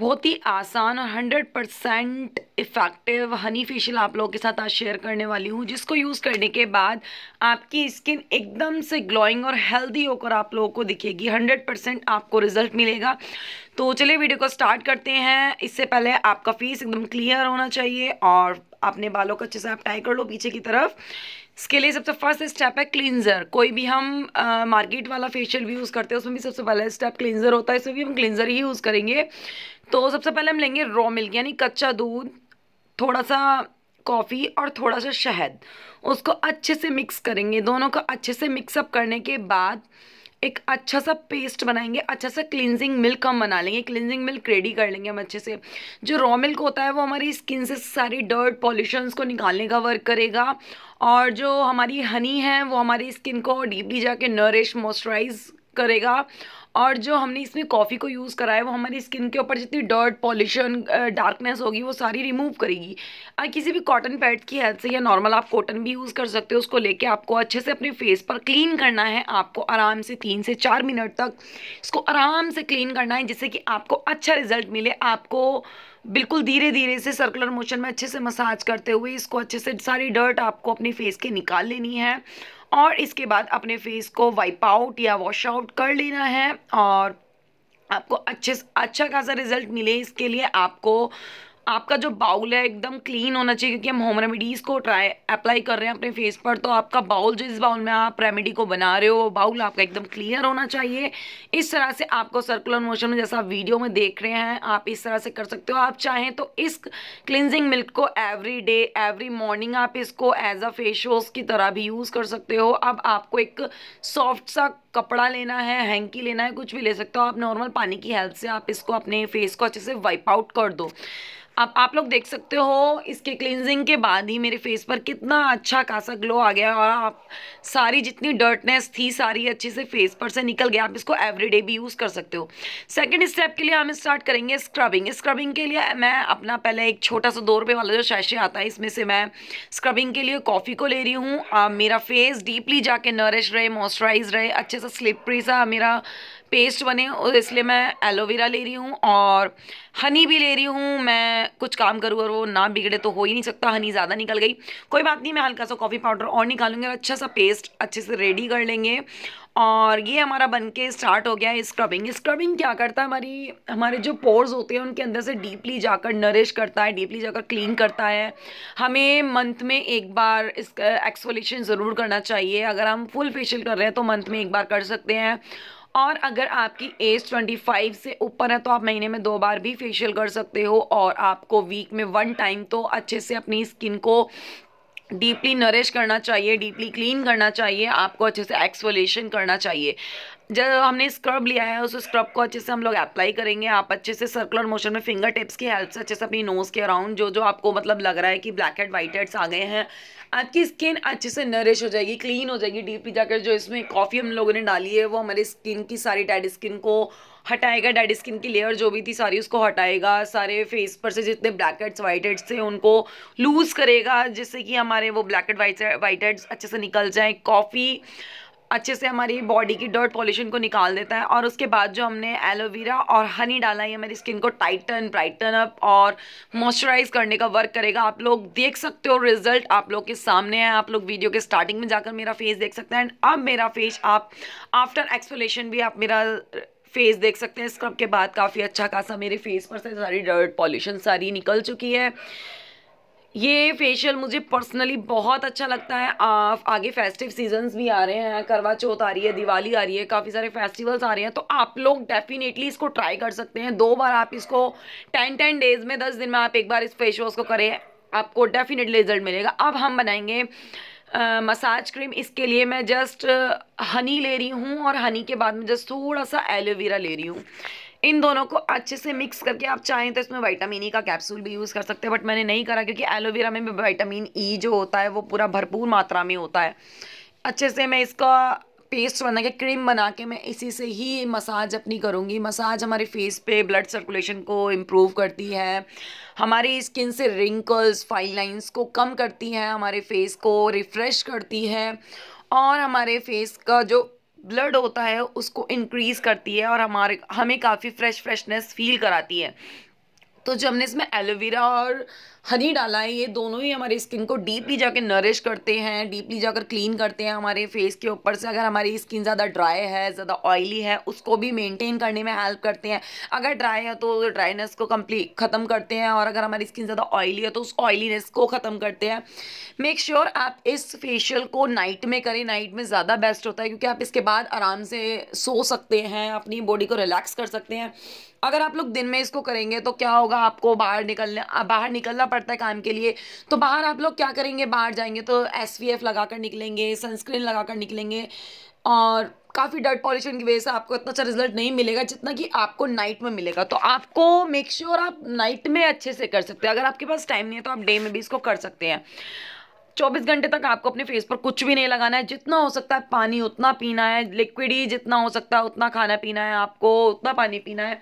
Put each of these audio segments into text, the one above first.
बहुत ही आसान और hundred percent effective honey facial आप लोगों के साथ आज शेयर करने वाली हूँ जिसको यूज़ करने के बाद आपकी स्किन एकदम से ग्लोइंग और हेल्दी होकर आप लोगों को दिखेगी हंड्रेड परसेंट आपको रिजल्ट मिलेगा तो चलिए वीडियो को स्टार्ट करते हैं इससे पहले आपका फेस एकदम क्लियर होना चाहिए और अपने बालों को अच्छे से आप टाई कर लो पीछे की तरफ इसके लिए सबसे फर्स्ट स्टेप है क्लिनजर कोई भी हम मार्केट वाला फेशियल भी यूज़ करते हैं उसमें भी सबसे पहला स्टेप क्लिनजर होता है इसमें भी हम क्लिनजर ही यूज़ करेंगे तो सबसे पहले हम लेंगे रॉ मिल्क यानी कच्चा दूध थोड़ा सा कॉफ़ी और थोड़ा सा शहद उसको अच्छे से मिक्स करेंगे दोनों को अच्छे से मिक्सअप करने के बाद एक अच्छा सा पेस्ट बनाएंगे अच्छा सा क्लिनजिंग मिल्क हम बना लेंगे क्लिनजिंग मिल्क रेडी कर लेंगे हम अच्छे से जो रॉ मिल्क होता है वो हमारी स्किन से सारी डर्ट पॉल्यूशन को निकालने का वर्क करेगा और जो हमारी हनी है वो हमारी स्किन को डीपली जाके नरिश मॉइस्चराइज करेगा और जो हमने इसमें कॉफ़ी को यूज़ करा है वो हमारी स्किन के ऊपर जितनी डर्ट पॉल्यूशन डार्कनेस होगी वो सारी रिमूव करेगी आ, किसी भी कॉटन पैड की हेल्प से या नॉर्मल आप कॉटन भी यूज़ कर सकते हो उसको लेके आपको अच्छे से अपने फेस पर क्लीन करना है आपको आराम से तीन से चार मिनट तक इसको आराम से क्लीन करना है जिससे कि आपको अच्छा रिजल्ट मिले आपको बिल्कुल धीरे धीरे से सर्कुलर मोशन में अच्छे से मसाज करते हुए इसको अच्छे से सारी डर्ट आपको अपने फेस के निकाल लेनी है और इसके बाद अपने फेस को वाइप आउट या वॉश आउट कर लेना है और आपको अच्छे अच्छा खासा रिजल्ट मिले इसके लिए आपको आपका जो बाउल है एकदम क्लीन होना चाहिए क्योंकि हम होम रेमेडीज़ को ट्राई अप्लाई कर रहे हैं अपने फेस पर तो आपका बाउल जो इस बाउल में आप रेमेडी को बना रहे हो वो बाउल आपका एकदम क्लियर होना चाहिए इस तरह से आपको सर्कुलर मोशन में जैसा आप वीडियो में देख रहे हैं आप इस तरह से कर सकते हो आप चाहें तो इस क्लिनजिंग मिल्क को एवरी डे एवरी मॉर्निंग आप इसको एज अ फेस वॉश की तरह भी यूज़ कर सकते हो अब आपको एक सॉफ्ट सा कपड़ा लेना है हैंकी लेना है कुछ भी ले सकते हो आप नॉर्मल पानी की हेल्प से आप इसको अपने फेस को अच्छे से वाइप आउट कर दो अब आप लोग देख सकते हो इसके क्लिनजिंग के बाद ही मेरे फेस पर कितना अच्छा खासा ग्लो आ गया और आप सारी जितनी डर्टनेस थी सारी अच्छे से फेस पर से निकल गया आप इसको एवरीडे भी यूज़ कर सकते हो सेकंड स्टेप के लिए हम स्टार्ट करेंगे स्क्रबिंग स्क्रबिंग के लिए मैं अपना पहले एक छोटा सा दो रुपये वाला जो शैशे आता है इसमें से मैं स्क्रबिंग के लिए कॉफ़ी को ले रही हूँ मेरा फेस डीपली जाके नरिश रहे मॉइस्चराइज रहे अच्छे से सा स्लिपरी सा मेरा पेस्ट बने और इसलिए मैं एलोवेरा ले रही हूँ और हनी भी ले रही हूँ मैं कुछ काम करूँ और वो ना बिगड़े तो हो ही नहीं सकता हनी ज़्यादा निकल गई कोई बात नहीं मैं हल्का सा कॉफ़ी पाउडर और निकालूंगी और अच्छा सा पेस्ट अच्छे से रेडी कर लेंगे और ये हमारा बन के स्टार्ट हो गया है स्क्रबिंग स्क्रबिंग क्या करता है हमारी हमारे जो पोर्स होते हैं उनके अंदर से डीपली जाकर नरिश करता है डीपली जाकर क्लीन करता है हमें मंथ में एक बार इसका एक्सफोलेशन ज़रूर करना चाहिए अगर हम फुल फेशियल कर रहे हैं तो मंथ में एक बार कर सकते हैं और अगर आपकी एज 25 से ऊपर है तो आप महीने में दो बार भी फेशियल कर सकते हो और आपको वीक में वन टाइम तो अच्छे से अपनी स्किन को डीपली नरिश करना चाहिए डीपली क्लीन करना चाहिए आपको अच्छे से एक्सफोलेशन करना चाहिए जब हमने स्क्रब लिया है उस स्क्रब को अच्छे से हम लोग अप्लाई करेंगे आप अच्छे से सर्कुलर मोशन में फिंगर टिप्स की हेल्प से अच्छे से अपनी नोज़ के अराउंड जो जो आपको मतलब लग रहा है कि ब्लैक हेड वाइट हेड्स आ गए हैं आपकी स्किन अच्छे से नरिश हो जाएगी क्लीन हो जाएगी डीपली जाकर जो इसमें कॉफ़ी हम लोगों ने डाली है वो हमारी स्किन की सारी डेड स्किन को हटाएगा डेड स्किन की लेयर जो भी थी सारी उसको हटाएगा सारे फेस पर से जितने ब्लैक हेड्स वाइट हेड्स थे उनको लूज़ करेगा जिससे कि हमारे वो black head white white heads अच्छे से निकल जाएँ कॉफ़ी अच्छे से हमारी बॉडी की डर्ट पॉल्यूशन को निकाल देता है और उसके बाद जो हमने एलोवेरा और हनी डाला ये मेरी स्किन को टाइटन ब्राइटन अप और मॉइस्चराइज करने का वर्क करेगा आप लोग देख सकते हो रिजल्ट आप लोग के सामने है आप लोग वीडियो के स्टार्टिंग में जाकर मेरा फेस देख सकते हैं एंड अब मेरा फेस आप आफ्टर एक्सपोलेशन भी आप मेरा फेस देख सकते हैं स्क्रब के बाद काफ़ी अच्छा खासा मेरे फेस पर से सारी डर्ट पॉल्यूशन सारी निकल चुकी है ये फेशियल मुझे पर्सनली बहुत अच्छा लगता है आप आगे फेस्टिव सीजन्स भी आ रहे हैं करवा चौथ आ रही है दिवाली आ रही है काफ़ी सारे फेस्टिवल्स आ रहे हैं तो आप लोग डेफिनेटली इसको ट्राई कर सकते हैं दो बार आप इसको टेन टेन डेज में दस दिन में आप एक बार इस फेस वॉश को करें आपको डेफिनेटली रिजल्ट मिलेगा अब हम बनाएंगे मसाज क्रीम इसके लिए मैं जस्ट हनी ले रही हूँ और हनी के बाद में जस्ट थोड़ा सा एलोवेरा ले रही हूँ इन दोनों को अच्छे से मिक्स करके आप चाहें तो इसमें वाइटामिन ई e का कैप्सूल भी यूज़ कर सकते हैं बट मैंने नहीं करा क्योंकि एलोवेरा में भी वाइटामिन ई e जो होता है वो पूरा भरपूर मात्रा में होता है अच्छे से मैं इसका पेस्ट बना के क्रीम बना के मैं इसी से ही मसाज अपनी करूँगी मसाज हमारे फेस पे ब्लड सर्कुलेशन को इम्प्रूव करती है हमारी स्किन से रिंकल्स फाइन लाइंस को कम करती है हमारे फेस को रिफ़्रेश करती है और हमारे फेस का जो ब्लड होता है उसको इंक्रीज़ करती है और हमारे हमें काफ़ी फ्रेश फ्रेशनेस फील कराती है तो जब हमने इसमें एलोवेरा और हनी डाला है ये दोनों ही हमारी स्किन को डीपली जाकर नरिश करते हैं डीपली जाकर क्लीन करते हैं हमारे फेस के ऊपर से अगर हमारी स्किन ज़्यादा ड्राई है ज़्यादा ऑयली है उसको भी मेनटेन करने में हेल्प करते हैं अगर ड्राई है तो ड्राइनेस को कम्प्लीट ख़त्म करते हैं और अगर हमारी स्किन ज़्यादा ऑयली है तो उस ऑयलीनेस को ख़त्म करते हैं मेक श्योर sure आप इस फेशियल को नाइट में करें नाइट में ज़्यादा बेस्ट होता है क्योंकि आप इसके बाद आराम से सो सकते हैं अपनी बॉडी को रिलैक्स कर सकते हैं अगर आप लोग दिन में इसको करेंगे तो क्या होगा आपको बाहर निकलने बाहर निकलना पड़ता है काम के लिए तो बाहर आप लोग क्या करेंगे बाहर जाएंगे तो एस वी एफ लगा कर निकलेंगे सनस्क्रीन लगा कर निकलेंगे और काफ़ी डर्ट पॉल्यूशन की वजह से आपको इतना अच्छा रिजल्ट नहीं मिलेगा जितना कि आपको नाइट में मिलेगा तो आपको मेक श्योर sure आप नाइट में अच्छे से कर सकते हैं अगर आपके पास टाइम नहीं है तो आप डे में भी इसको कर सकते हैं 24 घंटे तक आपको अपने फेस पर कुछ भी नहीं लगाना है जितना हो सकता है पानी उतना पीना है लिक्विड ही जितना हो सकता है उतना खाना पीना है आपको उतना पानी पीना है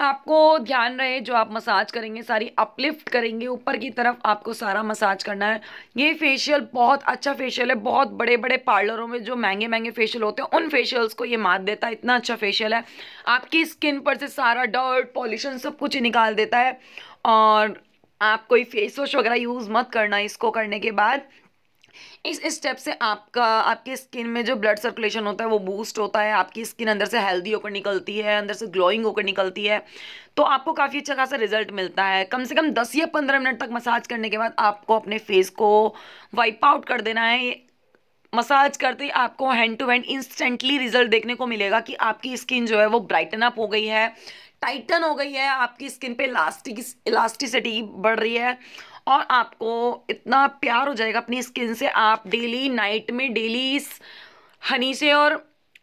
आपको ध्यान रहे जो आप मसाज करेंगे सारी अपलिफ्ट करेंगे ऊपर की तरफ आपको सारा मसाज करना है ये फेशियल बहुत अच्छा फेशियल है बहुत बड़े बड़े पार्लरों में जो महंगे महंगे फेशियल होते हैं उन फेशियल्स को ये मात देता है इतना अच्छा फेशियल है आपकी स्किन पर से सारा डर्ट पॉल्यूशन सब कुछ निकाल देता है और आप कोई फेस वॉश वगैरह यूज़ मत करना इसको करने के बाद इस स्टेप से आपका आपकी स्किन में जो ब्लड सर्कुलेशन होता है वो बूस्ट होता है आपकी स्किन अंदर से हेल्दी होकर निकलती है अंदर से ग्लोइंग होकर निकलती है तो आपको काफ़ी अच्छा खासा रिजल्ट मिलता है कम से कम दस या पंद्रह मिनट तक मसाज करने के बाद आपको अपने फेस को वाइप आउट कर देना है मसाज करते ही आपको hand to hand instantly result देखने को मिलेगा कि आपकी स्किन जो है वो ब्राइटन अप हो गई है टाइटन हो गई है आपकी स्किन पे इलास्टिक इलास्टिसिटी बढ़ रही है और आपको इतना प्यार हो जाएगा अपनी स्किन से आप डेली नाइट में डेली इस हनी से और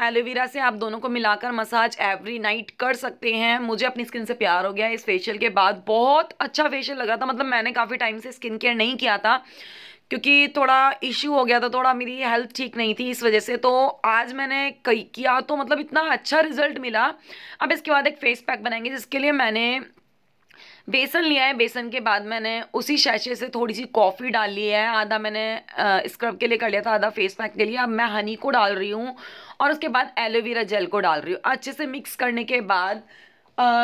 एलोवेरा से आप दोनों को मिलाकर मसाज एवरी नाइट कर सकते हैं मुझे अपनी स्किन से प्यार हो गया इस फेशियल के बाद बहुत अच्छा फेशियल लगा था मतलब मैंने काफ़ी टाइम से स्किन केयर नहीं किया था क्योंकि थोड़ा इश्यू हो गया था थोड़ा मेरी हेल्थ ठीक नहीं थी इस वजह से तो आज मैंने कई किया तो मतलब इतना अच्छा रिजल्ट मिला अब इसके बाद एक फेस पैक बनाएंगे जिसके लिए मैंने बेसन लिया है बेसन के बाद मैंने उसी शैशे से थोड़ी सी कॉफ़ी डाल ली है आधा मैंने स्क्रब के लिए कर लिया था आधा फेस पैक के लिए अब मैं हनी को डाल रही हूँ और उसके बाद एलोवेरा जेल को डाल रही हूँ अच्छे से मिक्स करने के बाद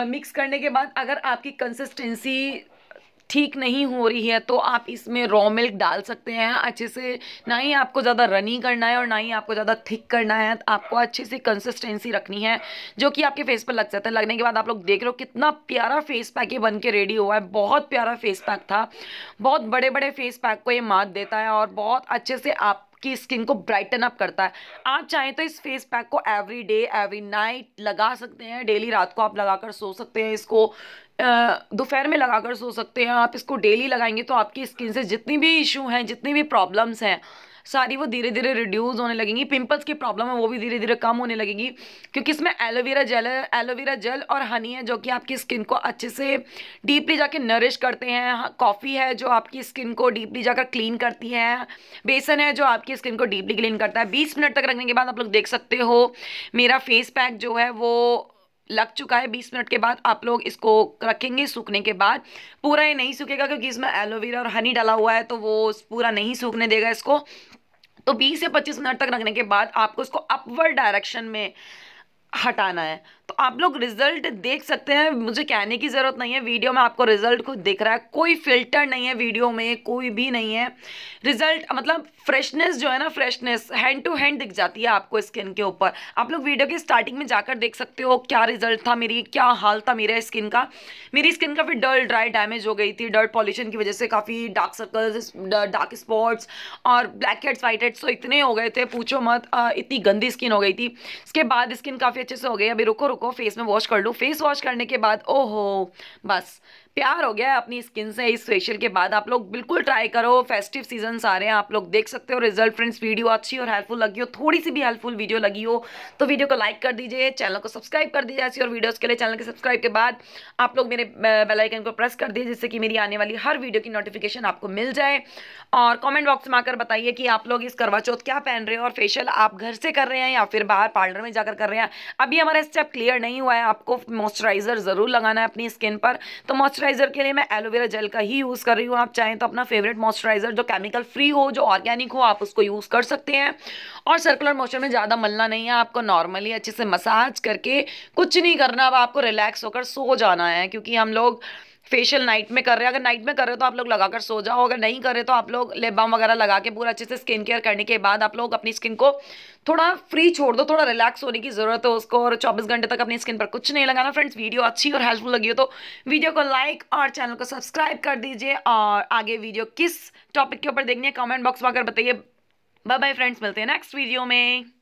मिक्स करने के बाद अगर आपकी कंसिस्टेंसी ठीक नहीं हो रही है तो आप इसमें रॉ मिल्क डाल सकते हैं अच्छे से ना ही आपको ज़्यादा रनी करना है और ना ही आपको ज़्यादा थिक करना है आपको अच्छे से कंसिस्टेंसी रखनी है जो कि आपके फेस पर लग जाता है लगने के बाद आप लोग देख रहे हो कितना प्यारा फेस पैक ये बन के रेडी हुआ है बहुत प्यारा फेस पैक था बहुत बड़े बड़े फेस पैक को ये मात देता है और बहुत अच्छे से आप आपकी स्किन को ब्राइटन अप करता है आप चाहें तो इस फेस पैक को एवरी डे एवरी नाइट लगा सकते हैं डेली रात को आप लगाकर सो सकते हैं इसको दोपहर में लगाकर सो सकते हैं आप इसको डेली लगाएंगे तो आपकी स्किन से जितनी भी इशू हैं जितनी भी प्रॉब्लम्स हैं सारी वो धीरे धीरे रिड्यूस होने लगेंगी पिंपल्स की प्रॉब्लम है वो भी धीरे धीरे कम होने लगेगी क्योंकि इसमें एलोवेरा जेल एलोवेरा जेल और हनी है जो कि आपकी स्किन को अच्छे से डीपली जाके नरिश करते हैं कॉफ़ी हाँ, है जो आपकी स्किन को डीपली जाकर क्लीन करती है बेसन है जो आपकी स्किन को डीपली क्लीन करता है बीस मिनट तक रखने के बाद आप लोग देख सकते हो मेरा फेस पैक जो है वो लग चुका है बीस मिनट के बाद आप लोग इसको रखेंगे सूखने के बाद पूरा ये नहीं सूखेगा क्योंकि इसमें एलोवेरा और हनी डाला हुआ है तो वो पूरा नहीं सूखने देगा इसको तो 20 से 25 मिनट तक रखने के बाद आपको इसको अपवर्ड डायरेक्शन में हटाना है तो आप लोग रिजल्ट देख सकते हैं मुझे कहने की ज़रूरत नहीं है वीडियो में आपको रिजल्ट खुद दिख रहा है कोई फिल्टर नहीं है वीडियो में कोई भी नहीं है रिजल्ट मतलब फ्रेशनेस जो है ना फ्रेशनेस हैंड टू हैंड दिख जाती है आपको स्किन के ऊपर आप लोग वीडियो की स्टार्टिंग में जाकर देख सकते हो क्या रिजल्ट था मेरी क्या हाल था मेरा स्किन का मेरी स्किन काफ़ी डल ड्राई डैमेज हो गई थी डर्ट पॉल्यूशन की वजह से काफ़ी डार्क सर्कल्स डार्क स्पॉट्स और ब्लैक हेड्स वाइट हेड्स तो इतने हो गए थे पूछो मत इतनी गंदी स्किन हो गई थी इसके बाद स्किन काफ़ी काफ़ी अच्छे से हो गए अभी रुको रुको फेस में वॉश कर लूँ फेस वॉश करने के बाद ओहो बस प्यार हो गया है अपनी स्किन से इस फेशियल के बाद आप लोग बिल्कुल ट्राई करो फेस्टिव सीजन आ रहे हैं आप लोग देख सकते हो रिजल्ट फ्रेंड्स वीडियो अच्छी और हेल्पफुल लगी हो थोड़ी सी भी हेल्पफुल वीडियो लगी हो तो वीडियो को लाइक कर दीजिए चैनल को सब्सक्राइब कर दीजिए ऐसी और वीडियोज़ के लिए चैनल के सब्सक्राइब के बाद आप लोग मेरे बेलाइकन को प्रेस कर दीजिए जिससे कि मेरी आने वाली हर वीडियो की नोटिफिकेशन आपको मिल जाए और कॉमेंट बॉक्स में आकर बताइए कि आप लोग इस करवा चौथ क्या पहन रहे हो और फेशियल आप घर से कर रहे हैं या फिर बाहर पार्लर में जाकर कर रहे हैं अभी हमारा स्टेप क्लियर नहीं हुआ है आपको मॉइस्चराइजर ज़रूर लगाना है अपनी स्किन पर तो मॉइस्चर मॉइस्चराइजर के लिए मैं एलोवेरा जेल का ही यूज़ कर रही हूँ आप चाहें तो अपना फेवरेट मॉइस्चराइजर जो केमिकल फ्री हो जो ऑर्गेनिक हो आप उसको यूज़ कर सकते हैं और सर्कुलर मोशन में ज़्यादा मलना नहीं है आपको नॉर्मली अच्छे से मसाज करके कुछ नहीं करना अब आपको रिलैक्स होकर सो जाना है क्योंकि हम लोग फेशियल नाइट में कर रहे हैं अगर नाइट में कर रहे हो तो आप लोग लगाकर सो जाओ अगर नहीं कर रहे तो आप लोग लिप बाम वगैरह लगा के पूरा अच्छे से स्किन केयर करने के बाद आप लोग अपनी स्किन को थोड़ा फ्री छोड़ दो थोड़ा रिलैक्स होने की ज़रूरत है उसको और चौबीस घंटे तक अपनी स्किन पर कुछ नहीं लगाना फ्रेंड्स वीडियो अच्छी और हेल्पफुल लगी हो तो वीडियो को लाइक और चैनल को सब्सक्राइब कर दीजिए और आगे वीडियो किस टॉपिक के ऊपर देखनी है कमेंट बॉक्स में आकर बताइए बाय बाय फ्रेंड्स मिलते हैं नेक्स्ट वीडियो में